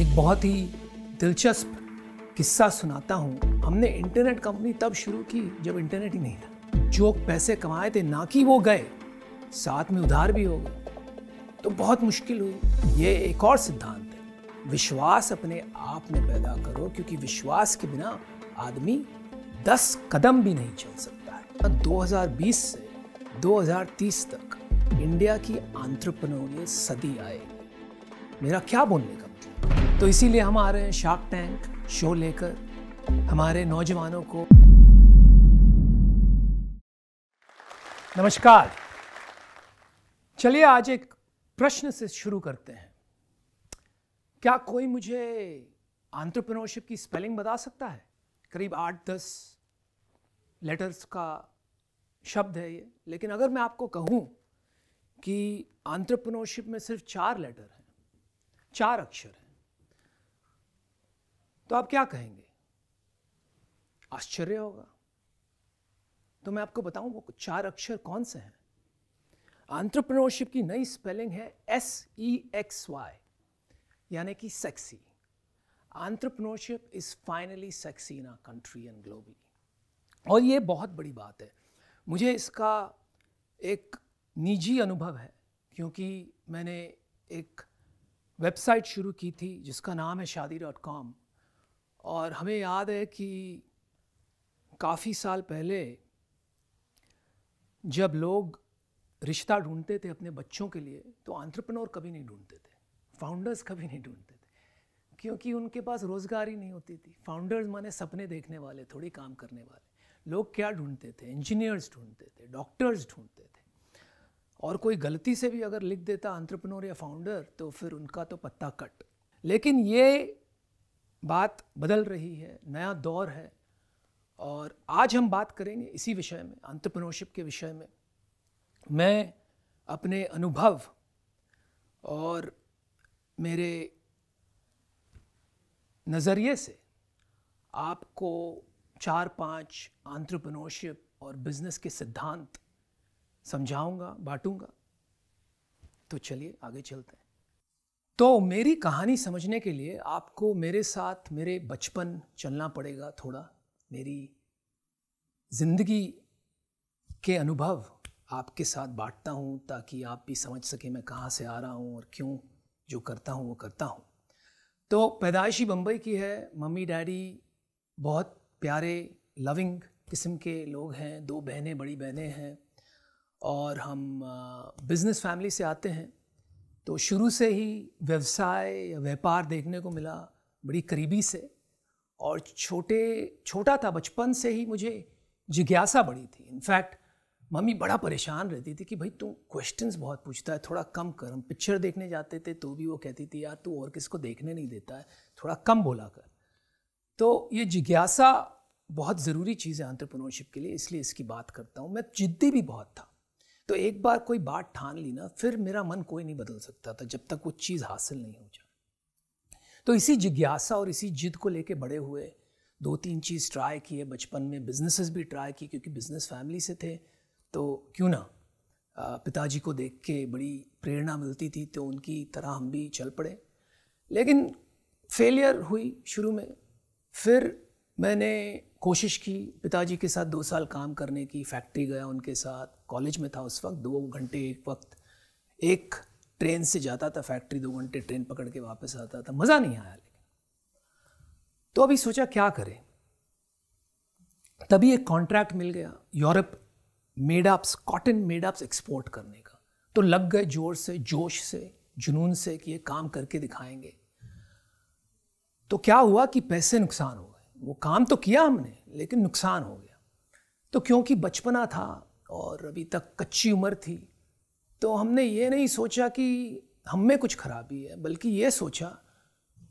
एक बहुत ही दिलचस्प किस्सा सुनाता हूँ हमने इंटरनेट कंपनी तब शुरू की जब इंटरनेट ही नहीं था जो पैसे कमाए थे ना कि वो गए साथ में उधार भी हो गए तो बहुत मुश्किल हुई ये एक और सिद्धांत है विश्वास अपने आप में पैदा करो क्योंकि विश्वास के बिना आदमी दस कदम भी नहीं चल सकता है 2020 से 2030 तक इंडिया की आंट्रप्रनोरियल सदी आएगी मेरा क्या बोलने का मतलब तो इसीलिए हम आ रहे हैं शार्क टैंक शो लेकर हमारे नौजवानों को नमस्कार चलिए आज एक प्रश्न से शुरू करते हैं क्या कोई मुझे आंट्रप्रनोरशिप की स्पेलिंग बता सकता है करीब आठ दस लेटर्स का शब्द है ये लेकिन अगर मैं आपको कहूँ कि आंट्रप्रनोरशिप में सिर्फ चार लेटर हैं चार अक्षर हैं तो आप क्या कहेंगे आश्चर्य होगा तो मैं आपको बताऊं वो चार अक्षर कौन से हैं आंट्रप्रनोरशिप की नई स्पेलिंग है एस ई एक्स वाई यानी कि sexy entrepreneurship is finally sexy in a country and globally और ये बहुत बड़ी बात है मुझे इसका एक निजी अनुभव है क्योंकि मैंने एक वेबसाइट शुरू की थी जिसका नाम है शादी डॉट कॉम और हमें याद है कि काफ़ी साल पहले जब लोग रिश्ता ढूंढते थे अपने बच्चों के लिए तो आंट्रप्रनोर कभी नहीं ढूंढते थे फाउंडर्स कभी नहीं ढूंढते थे क्योंकि उनके पास रोज़गार ही नहीं होती थी फाउंडर्स माने सपने देखने वाले थोड़ी काम करने वाले लोग क्या ढूंढते थे इंजीनियर्स ढूंढते थे डॉक्टर्स ढूंढते थे और कोई गलती से भी अगर लिख देता आंट्रप्रनोर या फाउंडर तो फिर उनका तो पत्ता कट लेकिन ये बात बदल रही है नया दौर है और आज हम बात करेंगे इसी विषय में अंतरप्रनोरशिप के विषय में मैं अपने अनुभव और मेरे नज़रिए से आपको चार पांच आंट्रप्रनोरशिप और बिज़नेस के सिद्धांत समझाऊंगा बांटूंगा तो चलिए आगे चलते हैं तो मेरी कहानी समझने के लिए आपको मेरे साथ मेरे बचपन चलना पड़ेगा थोड़ा मेरी ज़िंदगी के अनुभव आपके साथ बांटता हूँ ताकि आप भी समझ सकें मैं कहाँ से आ रहा हूँ और क्यों जो करता हूँ वो करता हूँ तो पैदाइशी बम्बई की है मम्मी डैडी बहुत प्यारे लविंग किस्म के लोग हैं दो बहनें बड़ी बहनें हैं और हम बिज़नेस फैमिली से आते हैं तो शुरू से ही व्यवसाय या व्यापार देखने को मिला बड़ी करीबी से और छोटे छोटा था बचपन से ही मुझे जिज्ञासा बड़ी थी इनफैक्ट मम्मी बड़ा परेशान रहती थी कि भाई तुम क्वेश्चंस बहुत पूछता है थोड़ा कम कर हम पिक्चर देखने जाते थे तो भी वो कहती थी यार तू और किसको देखने नहीं देता है थोड़ा कम बोला कर तो ये जिज्ञासा बहुत ज़रूरी चीज़ है एंट्रप्रनोरशिप के लिए इसलिए इसकी बात करता हूँ मैं जिद्दी भी बहुत था तो एक बार कोई बात ठान ली ना फिर मेरा मन कोई नहीं बदल सकता था जब तक वो चीज़ हासिल नहीं हो जाए तो इसी जिज्ञासा और इसी जिद को लेके बड़े हुए दो तीन चीज़ ट्राई किए बचपन में बिजनेसेस भी ट्राई की क्योंकि बिजनेस फैमिली से थे तो क्यों ना पिताजी को देख के बड़ी प्रेरणा मिलती थी तो उनकी तरह हम भी चल पड़े लेकिन फेलियर हुई शुरू में फिर मैंने कोशिश की पिताजी के साथ दो साल काम करने की फैक्ट्री गया उनके साथ कॉलेज में था उस वक्त दो घंटे एक वक्त एक ट्रेन से जाता था फैक्ट्री दो घंटे ट्रेन पकड़ के वापस आता था मज़ा नहीं आया लेकिन तो अभी सोचा क्या करें तभी एक कॉन्ट्रैक्ट मिल गया Europe made ups cotton made ups export करने का तो लग गए जोर से जोश से जुनून से कि ये काम करके दिखाएंगे तो क्या हुआ कि पैसे नुकसान हुआ वो काम तो किया हमने लेकिन नुकसान हो गया तो क्योंकि बचपना था और अभी तक कच्ची उम्र थी तो हमने ये नहीं सोचा कि हम में कुछ खराबी है बल्कि ये सोचा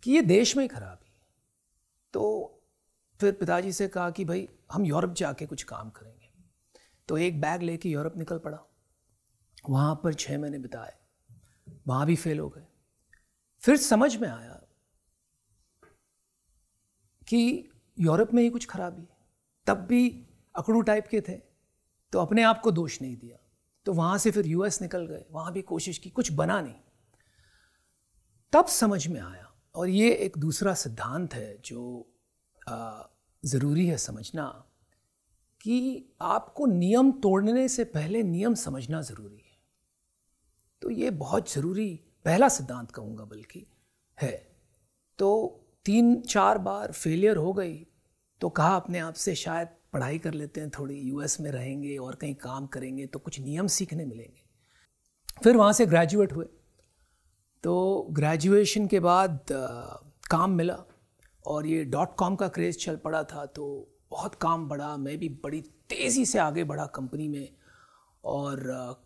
कि ये देश में ही खराबी है तो फिर पिताजी से कहा कि भाई हम यूरोप जाके कुछ काम करेंगे तो एक बैग लेके यूरोप निकल पड़ा वहाँ पर छः महीने बिताए वहाँ भी फेल हो गए फिर समझ में आया कि यूरोप में ही कुछ खराबी है तब भी अकड़ू टाइप के थे तो अपने आप को दोष नहीं दिया तो वहाँ से फिर यूएस निकल गए वहाँ भी कोशिश की कुछ बना नहीं तब समझ में आया और ये एक दूसरा सिद्धांत है जो ज़रूरी है समझना कि आपको नियम तोड़ने से पहले नियम समझना ज़रूरी है तो ये बहुत ज़रूरी पहला सिद्धांत कहूँगा बल्कि है तो तीन चार बार फेलियर हो गई तो कहा अपने आप से शायद पढ़ाई कर लेते हैं थोड़ी यूएस में रहेंगे और कहीं काम करेंगे तो कुछ नियम सीखने मिलेंगे फिर वहाँ से ग्रेजुएट हुए तो ग्रेजुएशन के बाद आ, काम मिला और ये डॉट कॉम का क्रेज़ चल पड़ा था तो बहुत काम बढ़ा मैं भी बड़ी तेज़ी से आगे बढ़ा कंपनी में और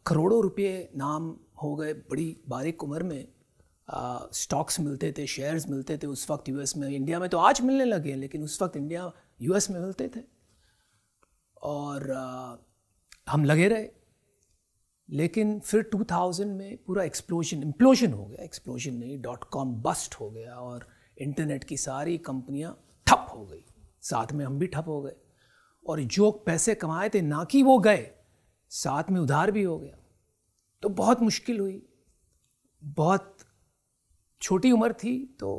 करोड़ों रुपये नाम हो गए बड़ी बारीक उम्र में स्टॉक्स मिलते थे शेयर्स मिलते थे उस वक्त यूएस में इंडिया में तो आज मिलने लगे लेकिन उस वक्त इंडिया यूएस में मिलते थे और आ, हम लगे रहे लेकिन फिर 2000 में पूरा एक्सप्लोजन इम्प्लोजन हो गया एक्सप्लोजन नहीं डॉट कॉम बस्ट हो गया और इंटरनेट की सारी कंपनियां ठप हो गई साथ में हम भी ठप हो गए और जो पैसे कमाए थे ना कि वो गए साथ में उधार भी हो गया तो बहुत मुश्किल हुई बहुत छोटी उम्र थी तो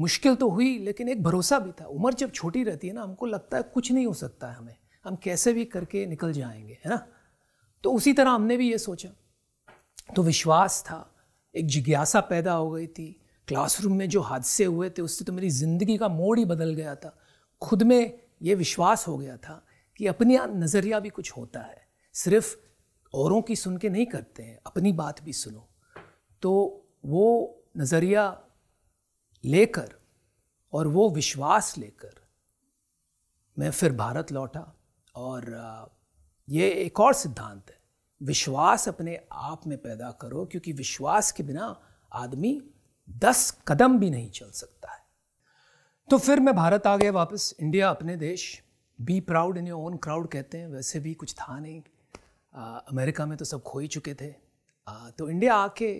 मुश्किल तो हुई लेकिन एक भरोसा भी था उम्र जब छोटी रहती है ना हमको लगता है कुछ नहीं हो सकता है हमें हम कैसे भी करके निकल जाएंगे है ना तो उसी तरह हमने भी ये सोचा तो विश्वास था एक जिज्ञासा पैदा हो गई थी क्लासरूम में जो हादसे हुए थे उससे तो मेरी ज़िंदगी का मोड़ ही बदल गया था खुद में ये विश्वास हो गया था कि अपने नज़रिया भी कुछ होता है सिर्फ औरों की सुन के नहीं करते हैं अपनी बात भी सुनो तो वो नज़रिया लेकर और वो विश्वास लेकर मैं फिर भारत लौटा और ये एक और सिद्धांत है विश्वास अपने आप में पैदा करो क्योंकि विश्वास के बिना आदमी दस कदम भी नहीं चल सकता है तो फिर मैं भारत आ गया वापस इंडिया अपने देश be proud in your own crowd कहते हैं वैसे भी कुछ था नहीं आ, अमेरिका में तो सब खो ही चुके थे आ, तो इंडिया आके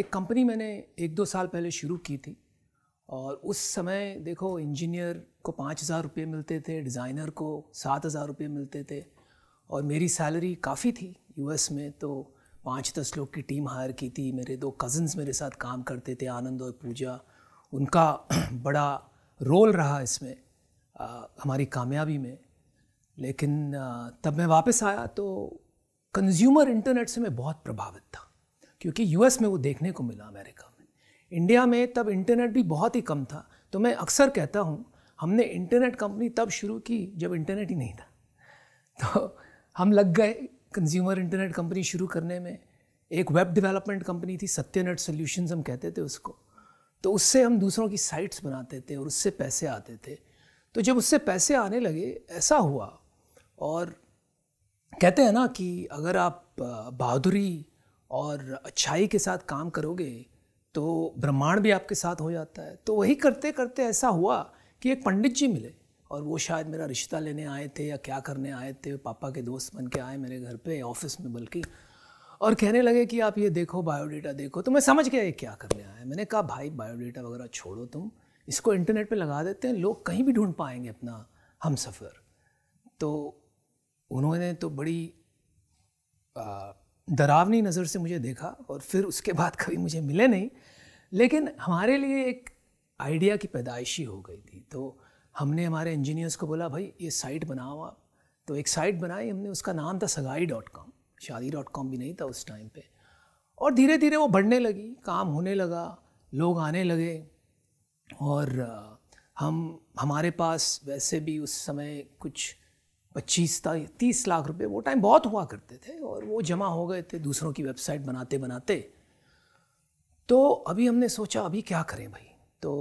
एक कंपनी मैंने एक दो साल पहले शुरू की थी और उस समय देखो इंजीनियर को पाँच हज़ार रुपये मिलते थे डिज़ाइनर को सात हज़ार रुपये मिलते थे और मेरी सैलरी काफ़ी थी यूएस में तो पाँच दस लोग की टीम हायर की थी मेरे दो कज़न्स मेरे साथ काम करते थे आनंद और पूजा उनका बड़ा रोल रहा इसमें आ, हमारी कामयाबी में लेकिन आ, तब मैं वापस आया तो कंज्यूमर इंटरनेट से मैं बहुत प्रभावित था क्योंकि यूएस में वो देखने को मिला अमेरिका में इंडिया में तब इंटरनेट भी बहुत ही कम था तो मैं अक्सर कहता हूँ हमने इंटरनेट कंपनी तब शुरू की जब इंटरनेट ही नहीं था तो हम लग गए कंज्यूमर इंटरनेट कंपनी शुरू करने में एक वेब डेवलपमेंट कंपनी थी सत्यनेट सॉल्यूशंस हम कहते थे उसको तो उससे हम दूसरों की साइट्स बनाते थे और उससे पैसे आते थे तो जब उससे पैसे आने लगे ऐसा हुआ और कहते हैं ना कि अगर आप बहादुरी और अच्छाई के साथ काम करोगे तो ब्रह्मांड भी आपके साथ हो जाता है तो वही करते करते ऐसा हुआ कि एक पंडित जी मिले और वो शायद मेरा रिश्ता लेने आए थे या क्या करने आए थे पापा के दोस्त बन के आए मेरे घर पे ऑफिस में बल्कि और कहने लगे कि आप ये देखो बायोडेटा देखो तो मैं समझ गया ये क्या करने आया मैंने कहा भाई बायोडेटा वगैरह छोड़ो तुम इसको इंटरनेट पे लगा देते हैं लोग कहीं भी ढूंढ पाएंगे अपना हम सफ़र तो उन्होंने तो बड़ी आ, डरावनी नज़र से मुझे देखा और फिर उसके बाद कभी मुझे मिले नहीं लेकिन हमारे लिए एक आइडिया की पैदाइशी हो गई थी तो हमने हमारे इंजीनियर्स को बोला भाई ये साइट बनाओ आप तो एक साइट बनाई हमने उसका नाम था Sagai dot com Shaadi dot com भी नहीं था उस टाइम पे और धीरे धीरे वो बढ़ने लगी काम होने लगा लोग आने लगे और हम हमारे पास वैसे भी उस समय कुछ पच्चीस तीस लाख रुपए वो टाइम बहुत हुआ करते थे और वो जमा हो गए थे दूसरों की वेबसाइट बनाते बनाते तो अभी हमने सोचा अभी क्या करें भाई तो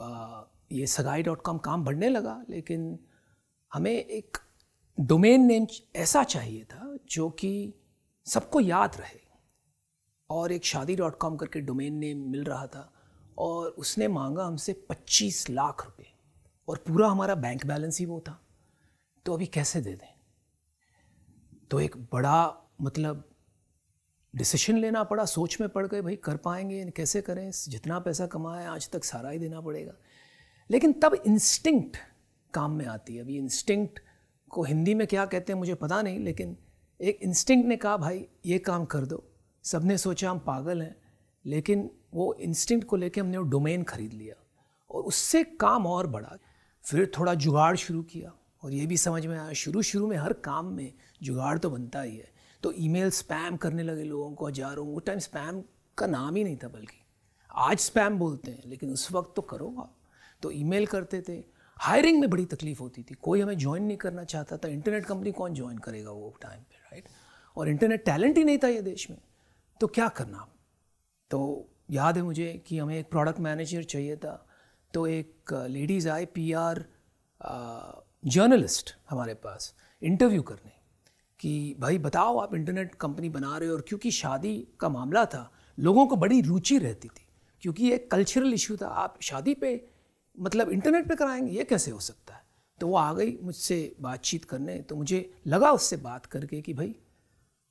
आ, ये सगाई डॉट कॉम काम बढ़ने लगा लेकिन हमें एक डोमेन नेम ऐसा चाहिए था जो कि सबको याद रहे और एक शादी डॉट कॉम करके डोमेन नेम मिल रहा था और उसने मांगा हमसे पच्चीस लाख रुपए और पूरा हमारा बैंक बैलेंस ही वो था तो अभी कैसे दे दें तो एक बड़ा मतलब डिसीशन लेना पड़ा सोच में पड़ गए भाई कर पाएंगे कैसे करें जितना पैसा कमाए आज तक सारा ही देना पड़ेगा लेकिन तब इंस्टिंक्ट काम में आती है अभी इंस्टिंक्ट को हिंदी में क्या कहते हैं मुझे पता नहीं लेकिन एक इंस्टिंक्ट ने कहा भाई ये काम कर दो सब ने सोचा हम पागल हैं लेकिन वो इंस्टिंक्ट को लेके हमने वो डोमेन ख़रीद लिया और उससे काम और बढ़ा फिर थोड़ा जुगाड़ शुरू किया और ये भी समझ में आया शुरू शुरू में हर काम में जुगाड़ तो बनता ही है तो ईमेल स्पैम करने लगे लोगों को हजारों वो टाइम स्पैम का नाम ही नहीं था बल्कि आज स्पैम बोलते हैं लेकिन उस वक्त तो करो आप तो ईमेल करते थे हायरिंग में बड़ी तकलीफ होती थी कोई हमें ज्वाइन नहीं करना चाहता था इंटरनेट कंपनी कौन ज्वाइन करेगा वो टाइम पे राइट और इंटरनेट टैलेंट ही नहीं था ये देश में तो क्या करना तो याद है मुझे कि हमें एक प्रोडक्ट मैनेजर चाहिए था तो एक लेडीज़ आए पी आर जर्नलिस्ट हमारे पास इंटरव्यू करने कि भाई बताओ आप इंटरनेट कंपनी बना रहे हो और क्योंकि शादी का मामला था लोगों को बड़ी रुचि रहती थी क्योंकि ये कल्चरल इशू था आप शादी पे मतलब इंटरनेट पे कराएंगे ये कैसे हो सकता है तो वो आ गई मुझसे बातचीत करने तो मुझे लगा उससे बात करके कि भाई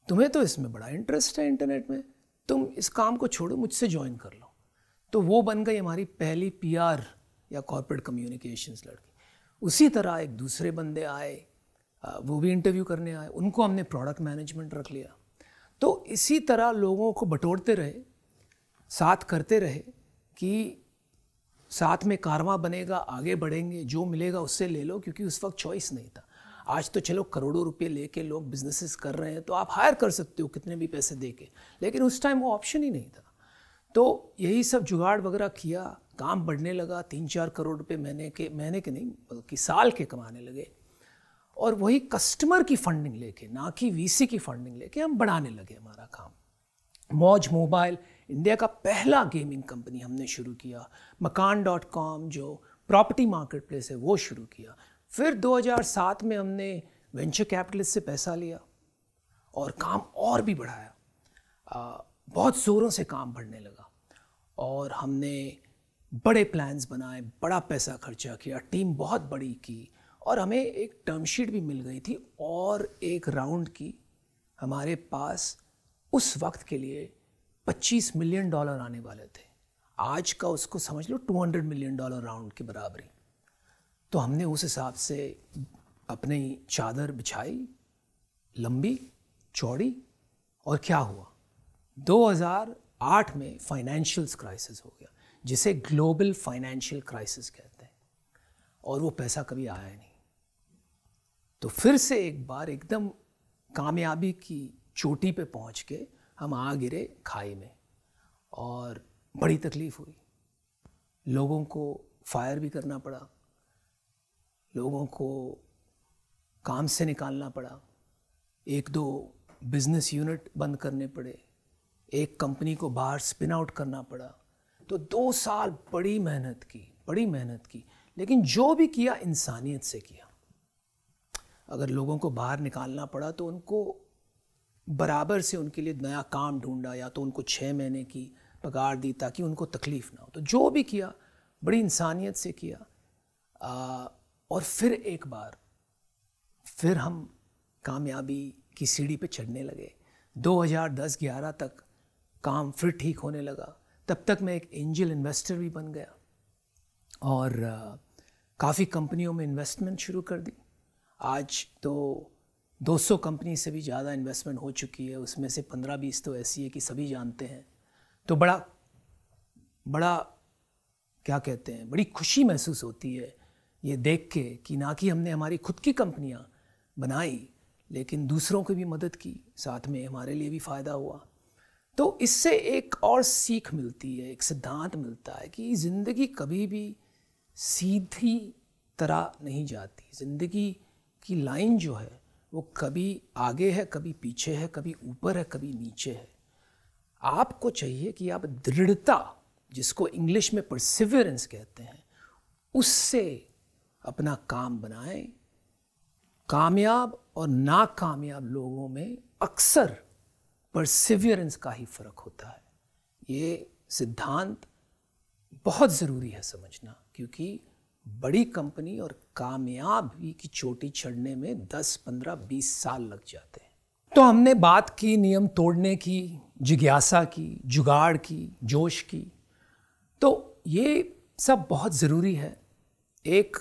तुम्हें तो इसमें बड़ा इंटरेस्ट है इंटरनेट में तुम इस काम को छोड़ो मुझसे ज्वाइन कर लो तो वो बन गई हमारी पहली पीआर या कॉरपोरेट कम्युनिकेशंस लड़की उसी तरह एक दूसरे बंदे आए वो भी इंटरव्यू करने आए उनको हमने प्रोडक्ट मैनेजमेंट रख लिया तो इसी तरह लोगों को बटोरते रहे साथ करते रहे कि साथ में कारवा बनेगा आगे बढ़ेंगे जो मिलेगा उससे ले लो क्योंकि उस वक्त चॉइस नहीं था आज तो चलो करोड़ों रुपए लेके लोग बिजनेसेस कर रहे हैं तो आप हायर कर सकते हो कितने भी पैसे दे के लेकिन उस टाइम वो ऑप्शन ही नहीं था तो यही सब जुगाड़ वगैरह किया काम बढ़ने लगा तीन चार करोड़ रुपये महीने के महीने के नहीं बल्कि साल के कमाने लगे और वही कस्टमर की फंडिंग लेके ना कि वीसी की फंडिंग लेके हम बढ़ाने लगे हमारा काम मौज मोबाइल इंडिया का पहला गेमिंग कंपनी हमने शुरू किया मकान डॉट कॉम जो प्रॉपर्टी मार्केट प्लेस है वो शुरू किया फिर 2007 में हमने वेंचर कैपिटलिस्ट से पैसा लिया और काम और भी बढ़ाया आ, बहुत ज़ोरों से काम बढ़ने लगा और हमने बड़े प्लान्स बनाए बड़ा पैसा खर्चा किया टीम बहुत बड़ी की और हमें एक टर्म शीट भी मिल गई थी और एक राउंड की हमारे पास उस वक्त के लिए 25 मिलियन डॉलर आने वाले थे आज का उसको समझ लो 200 मिलियन डॉलर राउंड की बराबरी तो हमने उस हिसाब से अपनी चादर बिछाई लंबी चौड़ी और क्या हुआ 2008 में फाइनेंशियल क्राइसिस हो गया जिसे ग्लोबल फाइनेंशियल क्राइसिस कहते हैं और वो पैसा कभी आया नहीं तो फिर से एक बार एकदम कामयाबी की चोटी पे पहुंच के हम आ गिरे खाई में और बड़ी तकलीफ़ हुई लोगों को फायर भी करना पड़ा लोगों को काम से निकालना पड़ा एक दो बिज़नेस यूनिट बंद करने पड़े एक कंपनी को बाहर स्पिन आउट करना पड़ा तो दो साल बड़ी मेहनत की बड़ी मेहनत की लेकिन जो भी किया इंसानियत से किया अगर लोगों को बाहर निकालना पड़ा तो उनको बराबर से उनके लिए नया काम ढूंढा या तो उनको छः महीने की पगार दी ताकि उनको तकलीफ़ ना हो तो जो भी किया बड़ी इंसानियत से किया आ, और फिर एक बार फिर हम कामयाबी की सीढ़ी पे चढ़ने लगे 2010-11 तक काम फिर ठीक होने लगा तब तक मैं एक एंजल इन्वेस्टर भी बन गया और काफ़ी कंपनियों में इन्वेस्टमेंट शुरू कर दी आज तो 200 कंपनी से भी ज़्यादा इन्वेस्टमेंट हो चुकी है उसमें से 15-20 तो ऐसी है कि सभी जानते हैं तो बड़ा बड़ा क्या कहते हैं बड़ी खुशी महसूस होती है ये देख के कि ना कि हमने हमारी खुद की कंपनियाँ बनाई लेकिन दूसरों की भी मदद की साथ में हमारे लिए भी फ़ायदा हुआ तो इससे एक और सीख मिलती है एक सिद्धांत मिलता है कि ज़िंदगी कभी भी सीधी तरह नहीं जाती ज़िंदगी की लाइन जो है वो कभी आगे है कभी पीछे है कभी ऊपर है कभी नीचे है आपको चाहिए कि आप दृढ़ता जिसको इंग्लिश में परसिवरेंस कहते हैं उससे अपना काम बनाएं कामयाब और नाकामयाब लोगों में अक्सर परसिवियरेंस का ही फर्क होता है ये सिद्धांत बहुत ज़रूरी है समझना क्योंकि बड़ी कंपनी और कामयाबी की चोटी चढ़ने में 10, 15, 20 साल लग जाते हैं तो हमने बात की नियम तोड़ने की जिज्ञासा की जुगाड़ की जोश की तो ये सब बहुत ज़रूरी है एक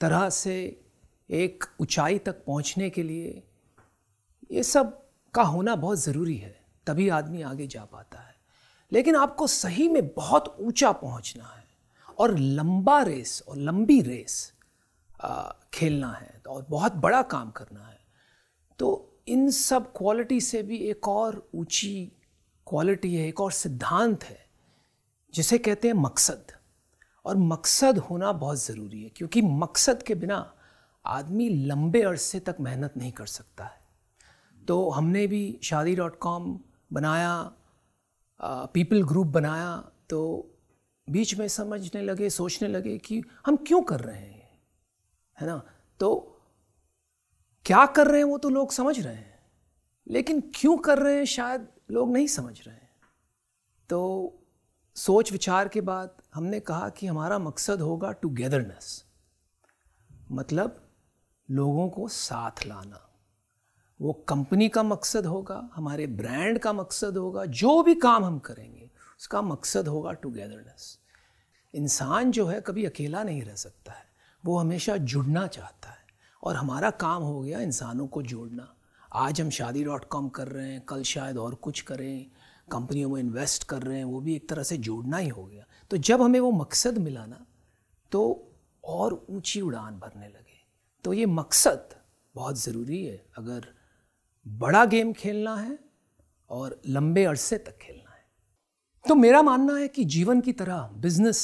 तरह से एक ऊंचाई तक पहुंचने के लिए ये सब का होना बहुत ज़रूरी है तभी आदमी आगे जा पाता है लेकिन आपको सही में बहुत ऊंचा पहुंचना है और लंबा रेस और लंबी रेस खेलना है और बहुत बड़ा काम करना है तो इन सब क्वालिटी से भी एक और ऊंची क्वालिटी है एक और सिद्धांत है जिसे कहते हैं मकसद और मकसद होना बहुत ज़रूरी है क्योंकि मकसद के बिना आदमी लंबे अरसे तक मेहनत नहीं कर सकता है तो हमने भी शादी डॉट कॉम बनाया पीपल ग्रुप बनाया तो बीच में समझने लगे सोचने लगे कि हम क्यों कर रहे हैं है ना तो क्या कर रहे हैं वो तो लोग समझ रहे हैं लेकिन क्यों कर रहे हैं शायद लोग नहीं समझ रहे हैं तो सोच विचार के बाद हमने कहा कि हमारा मकसद होगा टुगेदरनेस मतलब लोगों को साथ लाना वो कंपनी का मकसद होगा हमारे ब्रांड का मकसद होगा जो भी काम हम करेंगे उसका मकसद होगा टुगेदरनेस इंसान जो है कभी अकेला नहीं रह सकता है वो हमेशा जुड़ना चाहता है और हमारा काम हो गया इंसानों को जोड़ना आज हम शादी डॉट कॉम कर रहे हैं कल शायद और कुछ करें कंपनियों में इन्वेस्ट कर रहे हैं वो भी एक तरह से जोड़ना ही हो गया तो जब हमें वो मकसद मिला ना तो और ऊंची उड़ान भरने लगे तो ये मकसद बहुत ज़रूरी है अगर बड़ा गेम खेलना है और लंबे अरसे तक खेलना है तो मेरा मानना है कि जीवन की तरह बिजनेस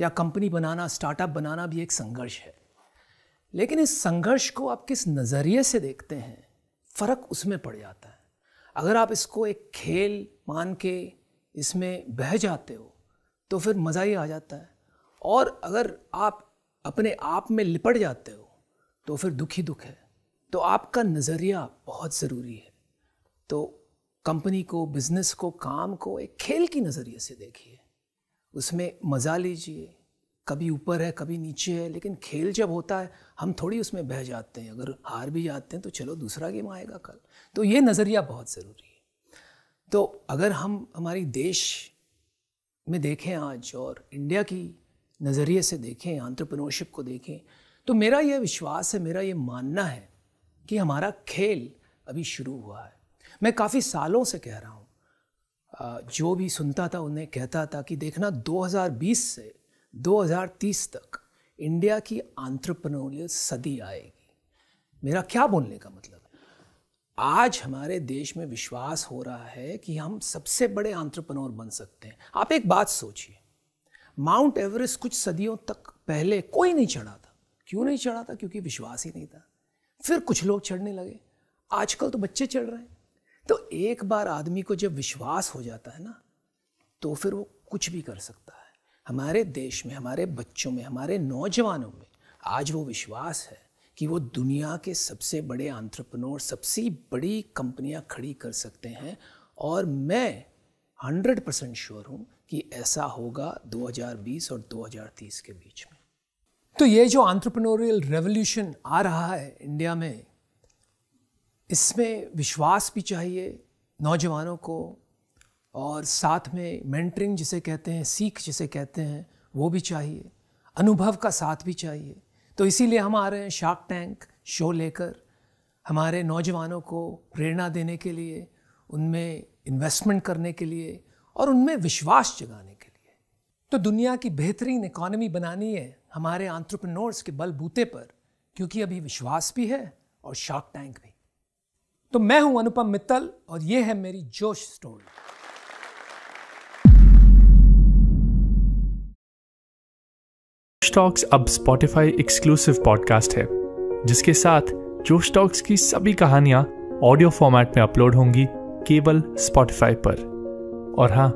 या कंपनी बनाना स्टार्टअप बनाना भी एक संघर्ष है लेकिन इस संघर्ष को आप किस नज़रिए से देखते हैं फ़र्क उसमें पड़ जाता है अगर आप इसको एक खेल मान के इसमें बह जाते हो तो फिर मज़ा ही आ जाता है और अगर आप अपने आप में लिपट जाते हो तो फिर दुखी दुख है तो आपका नज़रिया बहुत ज़रूरी है तो कंपनी को बिज़नेस को काम को एक खेल की नज़रिए से देखिए उसमें मज़ा लीजिए कभी ऊपर है कभी नीचे है लेकिन खेल जब होता है हम थोड़ी उसमें बह जाते हैं अगर हार भी जाते हैं तो चलो दूसरा गेम आएगा कल तो ये नज़रिया बहुत ज़रूरी है तो अगर हम हमारी देश में देखें आज और इंडिया की नज़रिए से देखें आंट्रप्रनोरशिप को देखें तो मेरा यह विश्वास है मेरा ये मानना है कि हमारा खेल अभी शुरू हुआ है मैं काफ़ी सालों से कह रहा हूँ जो भी सुनता था उन्हें कहता था कि देखना 2020 से 2030 तक इंडिया की आंट्रप्रनोरियल सदी आएगी मेरा क्या बोलने का मतलब है आज हमारे देश में विश्वास हो रहा है कि हम सबसे बड़े आंट्रप्रनोर बन सकते हैं आप एक बात सोचिए माउंट एवरेस्ट कुछ सदियों तक पहले कोई नहीं चढ़ा था क्यों नहीं चढ़ा था क्योंकि विश्वास ही नहीं था फिर कुछ लोग चढ़ने लगे आजकल तो बच्चे चढ़ रहे हैं तो एक बार आदमी को जब विश्वास हो जाता है ना तो फिर वो कुछ भी कर सकता है हमारे देश में हमारे बच्चों में हमारे नौजवानों में आज वो विश्वास है कि वो दुनिया के सबसे बड़े आंट्रप्रनोर सबसे बड़ी कंपनियां खड़ी कर सकते हैं और मैं 100 परसेंट श्योर हूँ कि ऐसा होगा 2020 और 2030 के बीच में तो ये जो आंट्रप्रनोरियल रेवोल्यूशन आ रहा है इंडिया में इसमें विश्वास भी चाहिए नौजवानों को और साथ में मेंटरिंग जिसे कहते हैं सीख जिसे कहते हैं वो भी चाहिए अनुभव का साथ भी चाहिए तो इसीलिए हम आ रहे हैं शार्क टैंक शो लेकर हमारे नौजवानों को प्रेरणा देने के लिए उनमें इन्वेस्टमेंट करने के लिए और उनमें विश्वास जगाने के लिए तो दुनिया की बेहतरीन इकॉनमी बनानी है हमारे आंट्रप्रनोर्स के बलबूते पर क्योंकि अभी विश्वास भी है और शार्क टैंक भी तो मैं हूं अनुपम मित्तल और यह है मेरी जोश स्टोरी स्टॉक्स अब स्पॉटिफाई एक्सक्लूसिव पॉडकास्ट है जिसके साथ जोश टॉक्स की सभी कहानियां ऑडियो फॉर्मेट में अपलोड होंगी केवल स्पॉटिफाई पर और हां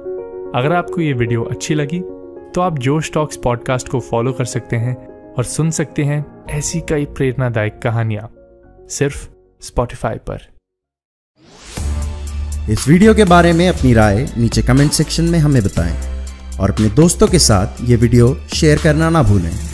अगर आपको यह वीडियो अच्छी लगी तो आप जोश टॉक्स पॉडकास्ट को फॉलो कर सकते हैं और सुन सकते हैं ऐसी कई प्रेरणादायक कहानियां सिर्फ स्पॉटिफाई पर इस वीडियो के बारे में अपनी राय नीचे कमेंट सेक्शन में हमें बताएं और अपने दोस्तों के साथ ये वीडियो शेयर करना ना भूलें